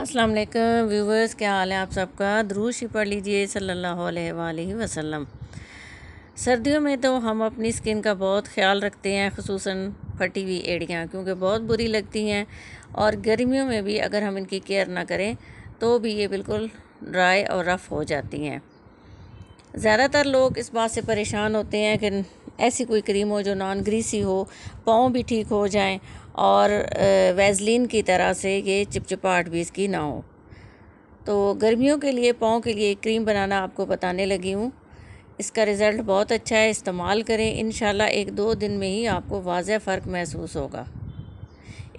अस्सलाम वालेकुम व्यूवर्स क्या हाल है आप सबका द्रूशी पढ़ लीजिए सल्लल्लाहु अलैहि वसल्लम सर्दियों में तो हम अपनी स्किन का बहुत ख्याल रखते हैं खसूस फटी हुई एड़ियाँ क्योंकि बहुत बुरी लगती हैं और गर्मियों में भी अगर हम इनकी केयर ना करें तो भी ये बिल्कुल ड्राई और रफ़ हो जाती हैं ज़्यादातर लोग इस बात से परेशान होते हैं कि ऐसी कोई क्रीम हो जो नॉन ग्रीसी हो पाँव भी ठीक हो जाएं और वैजलिन की तरह से ये चिपचिपाहट भी इसकी ना हो तो गर्मियों के लिए पाँव के लिए क्रीम बनाना आपको बताने लगी हूँ इसका रिज़ल्ट बहुत अच्छा है इस्तेमाल करें इन एक दो दिन में ही आपको वाजह फ़र्क महसूस होगा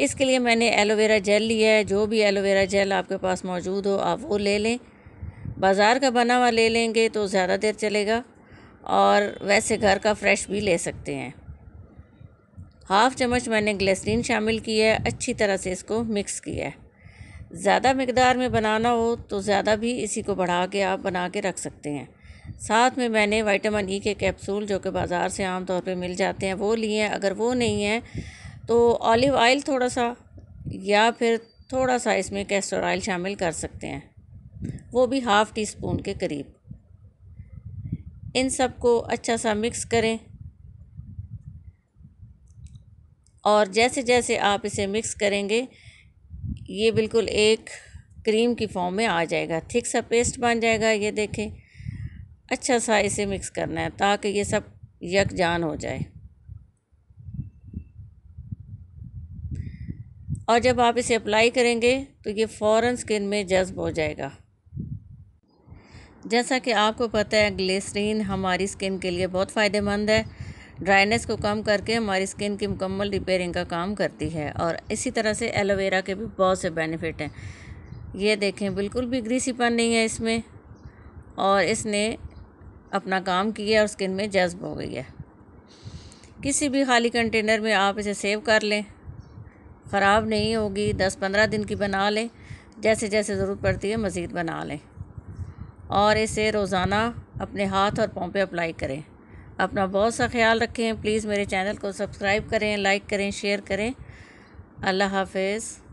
इसके लिए मैंने एलोवेरा जेल लिया है जो भी एलोवेरा जेल आपके पास मौजूद हो आप वो ले लें बाज़ार का बना हुआ ले लेंगे तो ज़्यादा देर चलेगा और वैसे घर का फ्रेश भी ले सकते हैं हाफ़ चम्मच मैंने ग्लेसरीन शामिल की है अच्छी तरह से इसको मिक्स किया है ज़्यादा मकदार में बनाना हो तो ज़्यादा भी इसी को बढ़ा के आप बना के रख सकते हैं साथ में मैंने विटामिन ई e के कैप्सूल जो कि बाज़ार से आम तौर पे मिल जाते हैं वो लिए हैं अगर वो नहीं है तो ऑलिव ऑयल थोड़ा सा या फिर थोड़ा सा इसमें कैस्टर ऑयल शामिल कर सकते हैं वो भी हाफ़ टी स्पून के करीब इन सब को अच्छा सा मिक्स करें और जैसे जैसे आप इसे मिक्स करेंगे ये बिल्कुल एक क्रीम की फॉर्म में आ जाएगा थिक सा पेस्ट बन जाएगा ये देखें अच्छा सा इसे मिक्स करना है ताकि ये सब यकजान हो जाए और जब आप इसे अप्लाई करेंगे तो ये फ़ौरन स्किन में जज्ब हो जाएगा जैसा कि आपको पता है ग्लिसरीन हमारी स्किन के लिए बहुत फ़ायदेमंद है ड्राइनेस को कम करके हमारी स्किन की मुकम्मल रिपेयरिंग का काम करती है और इसी तरह से एलोवेरा के भी बहुत से बेनिफिट हैं ये देखें बिल्कुल भी ग्रीसीपन नहीं है इसमें और इसने अपना काम किया और स्किन में जज्ब हो गई है किसी भी खाली कंटेनर में आप इसे सेव कर लें ख़राब नहीं होगी दस पंद्रह दिन की बना लें जैसे जैसे ज़रूरत पड़ती है मज़ीद बना लें और इसे रोज़ाना अपने हाथ और पाँव पर अप्लाई करें अपना बहुत सा ख्याल रखें प्लीज़ मेरे चैनल को सब्सक्राइब करें लाइक करें शेयर करें अल्लाह हाफिज़